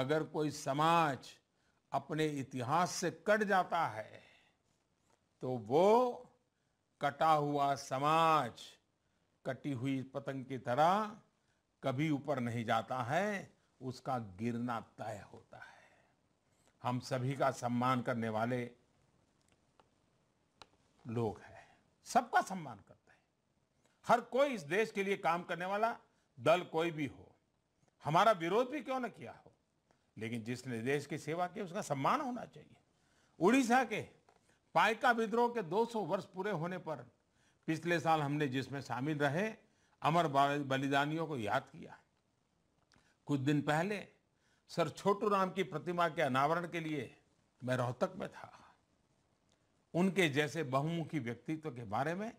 अगर कोई समाज अपने इतिहास से कट जाता है तो वो कटा हुआ समाज कटी हुई पतंग की तरह कभी ऊपर नहीं जाता है उसका गिरना तय होता है हम सभी का सम्मान करने वाले लोग हैं सबका सम्मान करते हैं हर कोई इस देश के लिए काम करने वाला दल कोई भी हो हमारा विरोध भी क्यों न किया हो लेकिन जिसने देश की सेवा की उसका सम्मान होना चाहिए उड़ीसा के पायका विद्रोह के 200 वर्ष पूरे होने पर पिछले साल हमने जिसमें शामिल रहे अमर बलिदानियों को याद किया कुछ दिन पहले सर छोटू राम की प्रतिमा के अनावरण के लिए मैं रोहतक में था उनके जैसे बहुमुखी व्यक्तित्व के बारे में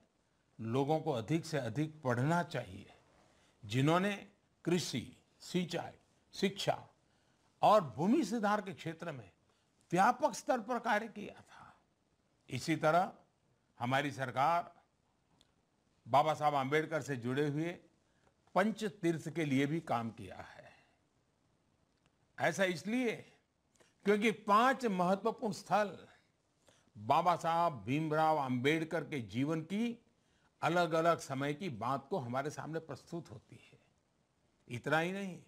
लोगों को अधिक से अधिक पढ़ना चाहिए जिन्होंने कृषि सिंचाई शिक्षा और भूमि सुधार के क्षेत्र में व्यापक स्तर पर कार्य किया था इसी तरह हमारी सरकार बाबा साहब आम्बेडकर से जुड़े हुए पंच तीर्थ के लिए भी काम किया है ऐसा इसलिए क्योंकि पांच महत्वपूर्ण स्थल बाबा साहब भीमराव अंबेडकर के जीवन की अलग अलग समय की बात को हमारे सामने प्रस्तुत होती है इतना ही नहीं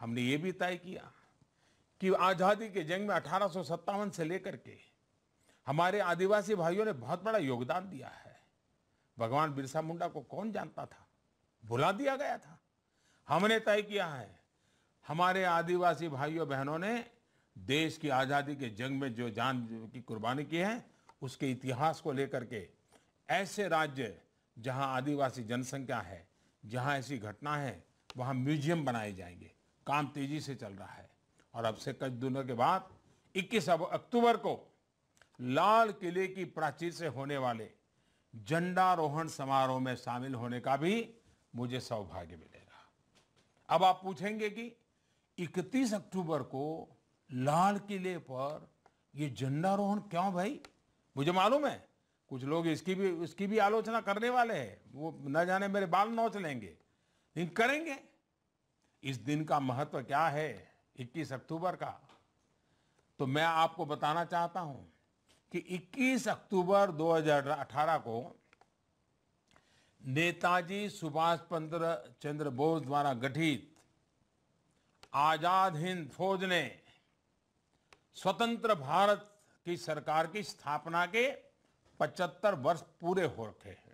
हमने ये भी तय किया कि आज़ादी के जंग में अठारह से लेकर के हमारे आदिवासी भाइयों ने बहुत बड़ा योगदान दिया है भगवान बिरसा मुंडा को कौन जानता था भुला दिया गया था हमने तय किया है हमारे आदिवासी भाइयों बहनों ने देश की आज़ादी के जंग में जो जान की कुर्बानी की है उसके इतिहास को लेकर के ऐसे राज्य जहां आदिवासी जनसंख्या है जहां ऐसी घटना है वहां म्यूजियम बनाए जाएंगे काम तेजी से चल रहा है और अब से कुछ दिनों के बाद 21 अक्टूबर को लाल किले की प्राचीर से होने वाले झंडारोहण समारोह में शामिल होने का भी मुझे सौभाग्य मिलेगा अब आप पूछेंगे कि 31 अक्टूबर को लाल किले पर यह झंडारोहण क्यों भाई मुझे मालूम है कुछ लोग इसकी भी इसकी भी आलोचना करने वाले हैं वो न जाने मेरे बाल नोच लेंगे लेकिन करेंगे इस दिन का महत्व क्या है 21 अक्टूबर का तो मैं आपको बताना चाहता हूं कि 21 अक्टूबर 2018 को नेताजी सुभाष चंद्र चंद्र बोस द्वारा गठित आजाद हिंद फौज ने स्वतंत्र भारत की सरकार की स्थापना के 75 वर्ष पूरे हो रखे हैं